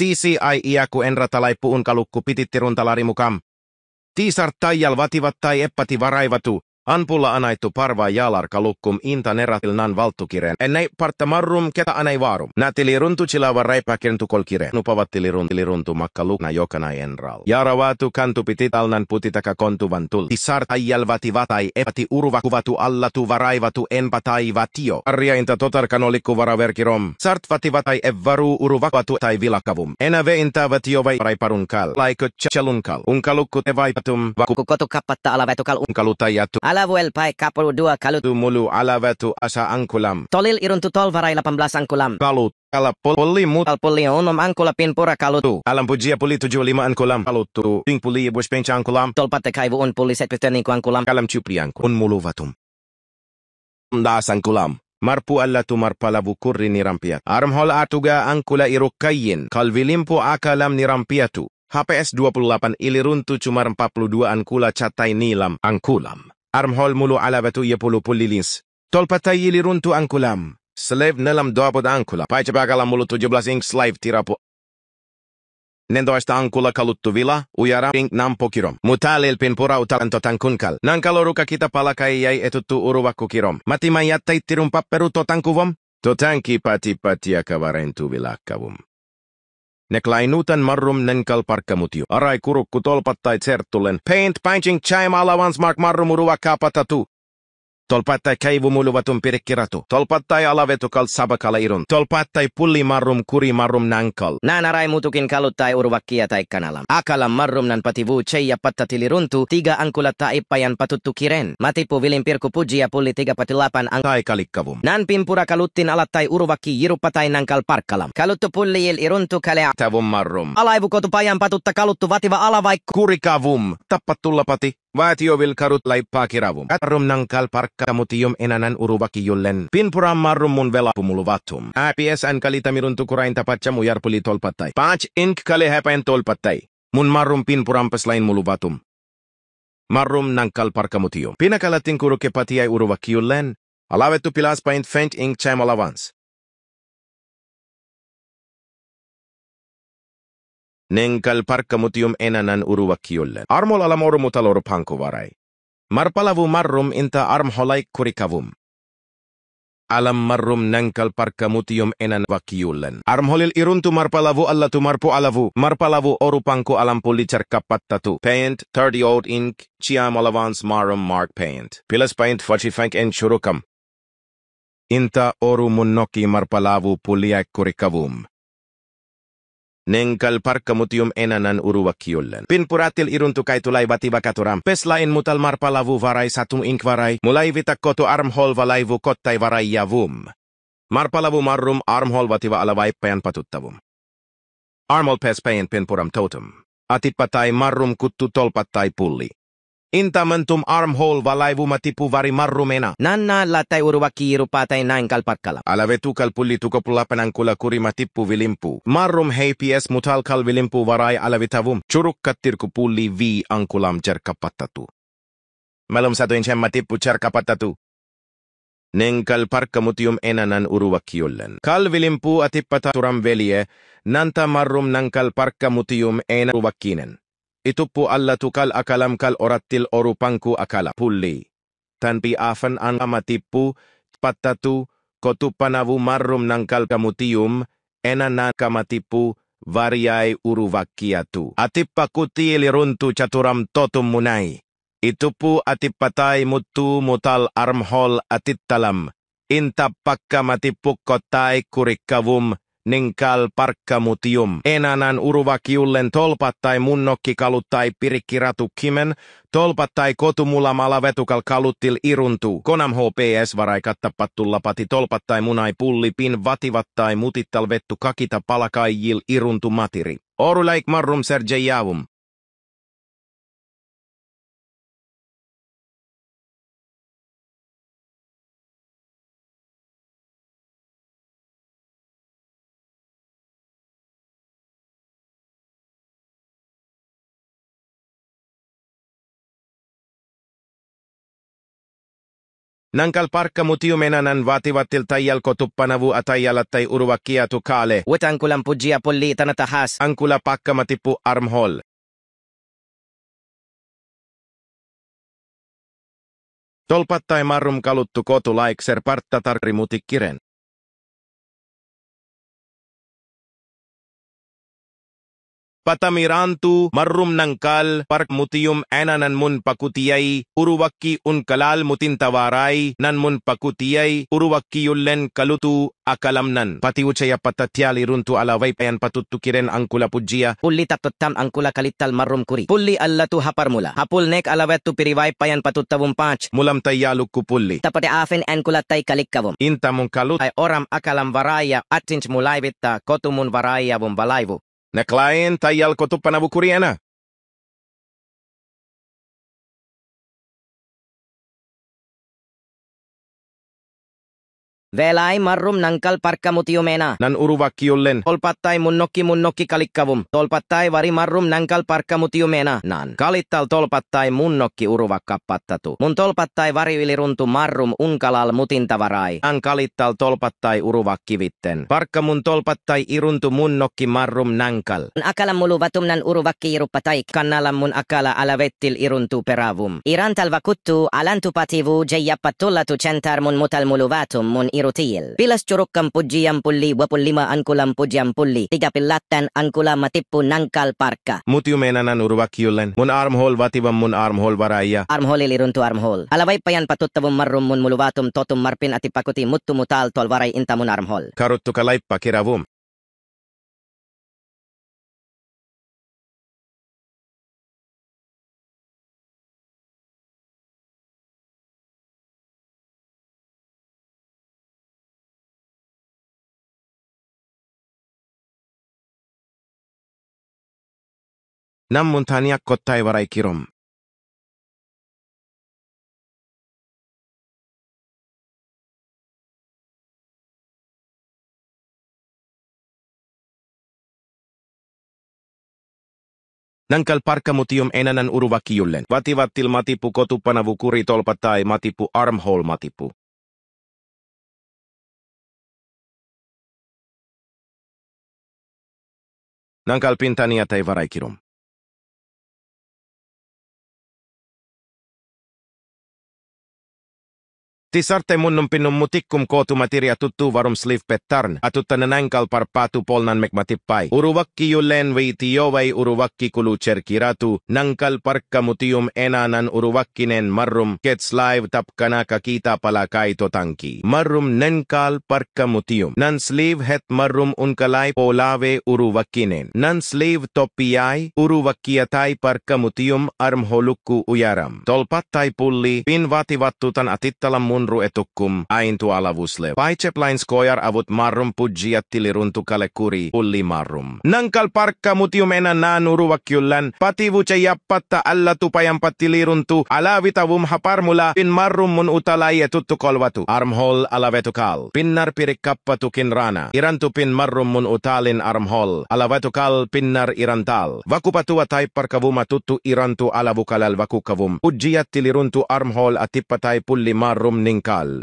CCI enrata laippu unkalukku runtalari mukam. Tiisart taijal vativat tai eppati varaivatu, Anpulla anaittu parva jalarka lukkum inta neratilnan valtukiren, Ennei partta marrum keta anei varum. Nätili runtu chilava kentu kolkire. Nupavattili runtili runtu makka lukna jokana enral. vaatu kantu piti talnan putitaka kontuvan tul. Tissar taijälvati vatai epati urva kuvatu allatu varaivatu enpa taiva tio. Arjainta totarkan olikku Sart vati vatai evvaru kuvatu tai vilakavum. Enä veintä vatio vai raiparun kal. chalun kal. Unkalukku te vaipatum. Vakukotu kappatta alavetukal unkalutajatu. el pai kapul dua kalut mulu alavatu asa angkulam. Tolil irun tutol varai 18 angkulam. Kalut. Kala poli mut al poli onom angkula pin pura kalutu. Alam pujia puli tujuh lima angkulam. Kalutu. Ting puli bus penca angkulam. Tol pate kaivu un puli set pisteni angkulam. Kalam cupri angkun mulu vatum. Das angkulam. Marpu allatu marpalavu kurri nirampiat. Armhol atuga angkula irukkayin. Kalvilimpu akalam nirampiatu. HPS 28 iliruntu cumar 42 angkula catai nilam angkulam. armhol mulu ala vatu yepulu pulilins. Tolpata runtu ankulam. Slave nelam doapod ankula. Paice peakala mulu jublas ink slave tirapu. Nendoista ankula vila, ujara pink nam pokirom. Mutalil pin pura utalanto tankunkal. Nankaloruka kita palaka ei jäi etuttu uruvakkukirom. Matiman jättäittirun papperu totankuvom. Totanki pati patiakavarentuvilakkavum. Ne klainuten marrum nenkal kalparkamutju. Arai kurukku tolpattai tserttulen. Paint punching chime alavans mark marrum uruva kapatatu. Tolpattai kaivumuluvatun pirikkiratu. Tolpattai alavetukal irun. Tolpattai kuri marrum nankal. narai mutukin kaluttai urvakkia tai kanalam. Akalam marrum nan pativu cheija pattatili runtu. Tiga ankulatta ippajan patuttu kiren. Matipu vilin pirku pujia pulli tiga patilapan Tai kalikkavum. Nan pimpura kaluttin alattai urvakki jirupatai nankal parkkalam. Kaluttu il iruntu kalea. Tavum marrum. Alaivukotu pajan patutta kaluttu vativa alavai... Kurikavum. pati laippaa kiravum. Katrum nang kalparkkamutiyum enanan uruvakijullen. Pinpuram marrum mun velapumuluvatum. kalita mirun tukurain tapatcha mujarpuli tolpattai. Paach ink kale häpäin tolpattai. Mun marrum mulu muluvatum. Marrum nang mutium. Pinakalatin kuruke patiai uruvakijullen. Alavettu paint fent ink chaimalavans. Nengkal mutium enanan uruvakiulle. Armol alamorumu talor pankuvarai. Marpalavu marrum inta armholai kurikavum. Alam marrum nankal mutium enan vakiullen. Armholil iruntu marpalavu allatu marpu alavu. Marpalavu orupanku alampulichar kapattatu. Paint, 30 old ink, chiam olavans marum mark paint. Pilas paint fachifank en churukam. Inta oru munnoki marpalavu puliak kurikavum. Nengkal parkamutium enanan uruwakiullan. Pinpuratil iruntukay tulay bativakaturam. Peslain marpa lavu varai satum inkvaray. Mulay vitakkotu armhol valayvu kottay varay yavum. Marpalavu marrum armhol vativa alavay payan patuttavum. Armol pespäin pinpuram totum. Atipatai marrum kuttu tolpattai pulli. Inta mentum armhole walai valaivu matipu vari marrumena. Nanna latai urwaki rupatai nain kalpatkala. Alave tu kalpulli tu kopulapanan kula kuri matipu vilimpu. Marrum hei mutal kal vilimpu varai alavitavum. Churuk kattir kupulli vi ankulam cerkapattatu. Malum satu inchem matipu cerkapattatu. Neng kalparkka mutium enanan urwaki ullen. Kal vilimpu atipata turam velie. Nanta marrum nang kalparkka mutium enan urwakkinen tukal akalam kal oratil orupangku akala pulli. Tanpi afan ang patatu, kotu kotupanavu marrum nangkal kamutium, enana kamatipu, variai uruvakkiatu. Atippa kutiili runtu caturam totum munai. Itupu atippatai mutu mutal armhol atittalam. Inta pakka matipu kotai kurikkavum, Ninkal parkkamutium. Enanan uruvakiullen tolpat tai munnokki kalut tai pirikkiratukimen, tolpat tai kotumula malavetukal kaluttil iruntuu. Konam HPS varaikatta pati tolpat tai munai pulli pin vativat tai mutittal vettu kakita palakaijil iruntu matiri. Orulaik marrum sergejaavum. Nankal parkka mutiu menanan vaativatil tajal kotupanavu atajalat tai uruvakia tukale. Wet ankulan pujia polli tahas. Ankula pakka matipu armhol. Tolpat tai marrum kaluttu kotu laikser partta tarri kiren. Pata Patamirantu marrum nangkal park mutium ena nanmun pakutiyai uruwakki un kalal mutin tawarai nanmun uru waki yullen kalutu akalam nan pati uchaya patatyali runtu ala vaipayan patuttukiren angkula pujia pulli tam angkula kalital marrum kuri pulli allatu haparmula hapul nek ala vettu piriwai payan patuttavum paach mulam tayyalu kupuli tapati afen enkula tai kalikkavum inta mun kalut ai oram akalam varaya attinch mulaivitta kotumun varaya vum valaivu na client ay alkotu panavukuriyana ah. Velai marrum nankal parkkamutiyumena. Nan uruva uruvakkiyullen. Tolpattai munnokki munnokki kalikkavum. Tolpattai vari marrum nankal parkkamutiyumena. Nan. Kalittal tolpattai munnokki kappattatu. Mun tolpattai vari yliruntu marrum unkalal mutintavarai. Nan kalittal tolpattai uruvakkivitten. Parkka mun tolpattai iruntu munnokki marrum nankal. Akala muluvatum nan uruva iruppatai. Kannalla mun akala alavettil iruntu peravum. Irantal vakuttu alantupativu jeyappattullatu centar mun mutal muluvatum mun Irotil. Pilas curukkam pujjiampulli wapullima tiga pillattan ankula matippu nankal Mutiu menanan urvakiullen. Mun armhole vativam mun armhole Armhole varaija. armhole. armhol. Alavaipajan patuttavum marrum mun muluvatum totum marpin atipakuti muttu mutal tolvarai inta mun armhol. Karuttuka laippa kiravum. Nam varai kirom. Nankal parka parkamutium enänän Vativat Vativattil matipu kotupanavu kuritolpa tai matipu armhole matipu. Nankal pintania tai varaikirum. Tisarte munnum pinnum mutikkum kootumatirja tuttu varum sliv pettarn, atuttan nänkal parpatu polnan mekmatippai. Uruvakki julleen viiti jovai uruvakki kulu cerkiratu, nankal parkka mutium enanan uruvakkinen marrum, kets live tapkana kakita kaito tanki. Marrum nenkal parkka mutium. Nan sliv het marrum unkalai polave uruvakkinen. Nan sliv toppiai tai parkka mutium armholukku ujaram. Tolpattai pulli, pin vaativattutan atittalam mun unru etukkum ain tualavusle. Paiceplain skojar avut marrum pudjiattiliruntukalle kuri ulli marrum. Nankal parkka mutiumena naan uruvakyllän, pativuce jappatta alla tupajampattiliruntu, alavitavum haparmula, pin marrum mun utalaie tuttu kolvatu. Armhol alavetukal. Pinnar pirikkappatukin rana. irantu pin marrum mun utalin armhol. Alavetukal pinnar irantal. Vakupatua taipparkavuma tuttu irantu alavukalal vakukavum. Pudjiattiliruntu armhol atippatai pulli marrum Seningal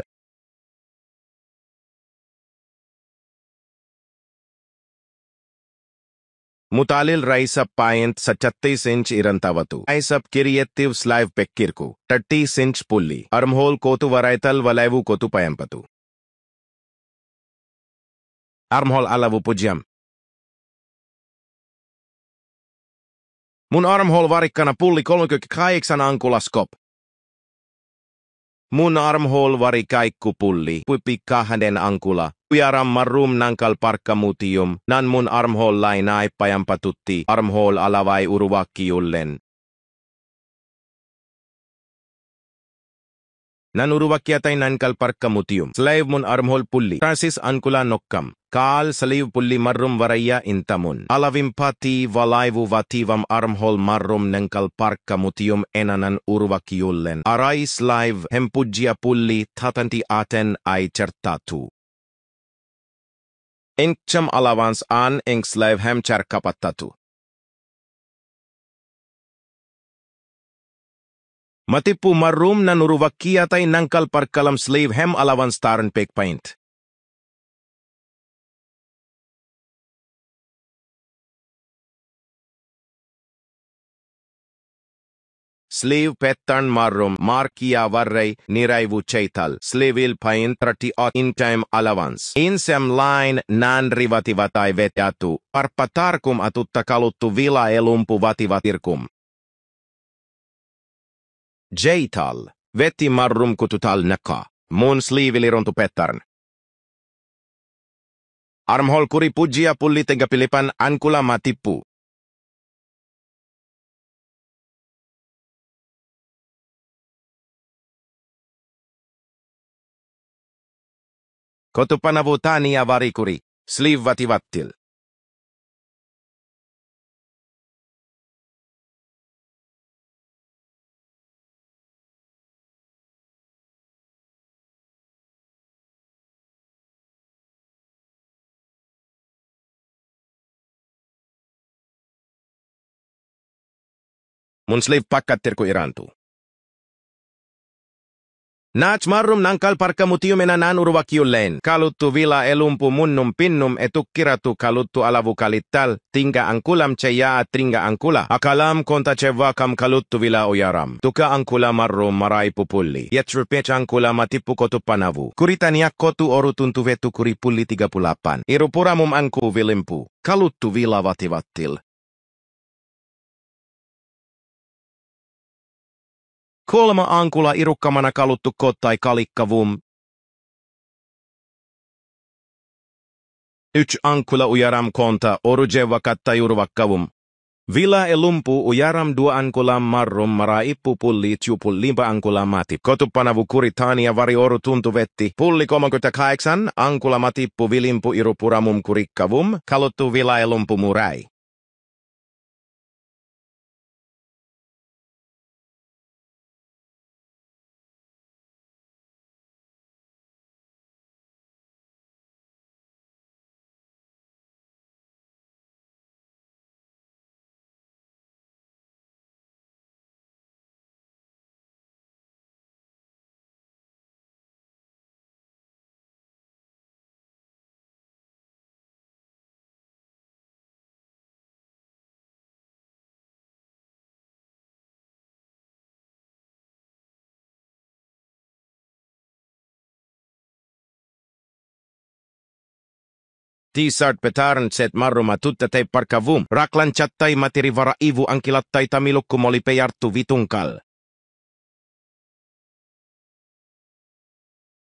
मुतालिल rise up point सचत्तीस inch इरंतावतु rise up किरियत्तिव sleeve पेक्किरकु टट्टीस inch पुल्ली armhole कोतु वरायतल वलैवु कोतु पयंपतु अर्महोल अलवु पुज्यम मुन Mun armhol पुल्ली pulli 38 अंकुलास्कोप Mun armholvari kaikkupulli, pui pikkaa hänen ankula. Ujaramma rum nankal mutium, nan mun armhol lainaippajampa tutti, armhol alavai jullen. ನನ್ನ ಉರುವಕ್ಯತೈ ನನ್ಕಲ್ ಪರ್ಕ ಮುತಿಯುಂ ಸ್ಲೈವ್ ಮುನ್ ಅರ್ಮೋಲ್ ಪುಲ್ಲಿ ಫ್ರಾನ್ಸಿಸ್ ಅನ್ಕುಲ ನೊಕ್ಕಂ ಕಾಲ್ ಸಲೀವ್ ಪುಲ್ಲಿ ಮರ್ರುಂ ವರಯ್ಯ ಇಂತ ಮುನ್ ಅಲವಿಂಪ ತೀ ವಲಾಯ್ವು ವತೀವಂ ಅರ್ಮೋಲ್ ಮರ್ರುಂ ನಂಕಲ್ ಪರ್ಕ ಮುತಿಯುಂ ಎನ ನನ್ ಉರುವಕಿಯುಲ್ಲೆನ್ ಅರೈಸ್ ಲೈವ್ ಹೆಂಪುಜ್ಜಿಯ ಪುಲ್ಲಿ ಥತಂತಿ ಆತೆನ್ ಐ ಚರ್ತಾತು ಇಂಕ್ಚಂ ಅಲವಾನ್ಸ್ ಆನ್ ಇಂಕ್ಸ್ ಲೈವ್ ಹೆಂ ಚರ್ಕಪತ್ತತು Matipu marum na nuruwakkia tay nangkal parkalam slave hem alawan taran pek paint. Slave pettan marum markia varray niraivu chaital. Slave il paint trati ot in time alawans. In sem line nan rivati rivativatai vetjatu. Parpatarkum atutta kaluttu vila elumpu vativatirkum. J-tal, marrum kututal naka, mun Armhol kuri pujia pulli pilipan ankula matippu. Kotupanavu tania varikuri, vattil. pakat ಪಕ್ಕತ್ತಿರ್ಕು irantu. Nach marrum nan kalparka mutiumena nan urvakiulleen. Kaluttu vila elumpu munnum pinnum etukkiratu kaluttu alavu kalittal, tinga ankulam ce jaa tringa angkula. Akalam konta ce vakam kaluttu vila ojaram. Tuka angkula marrum maraipu pulli. Jetsurpec ankula matipu kotu panavu. Kuritania kotu oru tuntu vetu kuri pulli tiga pulappan. Iru puramum anku vilimpu. Kaluttu vila vativattil. Kolma ankula irukkamana kaluttu kottai kalikkavum. Yksi ankula ujaram konta orujeva jurvakkavum. Villa e lumpu ujaram dua ankulam marrum mara ippu pulli tjupu limpa ankula mati. kuritani kuritania vari oru tuntu vetti. Pulli 38, ankula matippu vilimpu irupuramum kurikkavum, kaluttu villa e lumpu murai. Tisart petarn set marruma tutta te parkavum. Raklan chattai vara ivu ankilattai tamilukkumoli pejarttu vitunkal.